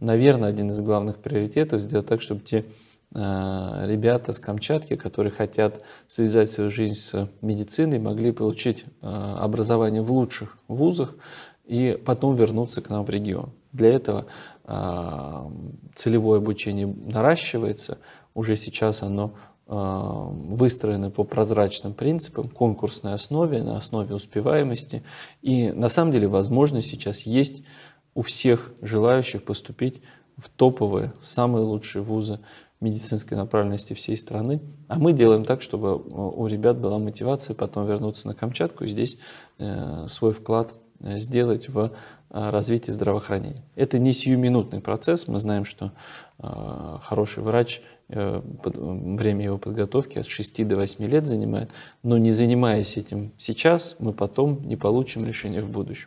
наверное, один из главных приоритетов сделать так, чтобы те э, ребята с Камчатки, которые хотят связать свою жизнь с медициной, могли получить э, образование в лучших вузах и потом вернуться к нам в регион. Для этого э, целевое обучение наращивается, уже сейчас оно выстроены по прозрачным принципам, конкурсной основе, на основе успеваемости. И на самом деле возможность сейчас есть у всех желающих поступить в топовые, самые лучшие вузы медицинской направленности всей страны. А мы делаем так, чтобы э, у ребят была мотивация потом вернуться на Камчатку и здесь э, свой вклад э, сделать в развитие здравоохранения. Это не сиюминутный процесс. Мы знаем, что хороший врач время его подготовки от 6 до 8 лет занимает, но не занимаясь этим сейчас, мы потом не получим решение в будущем.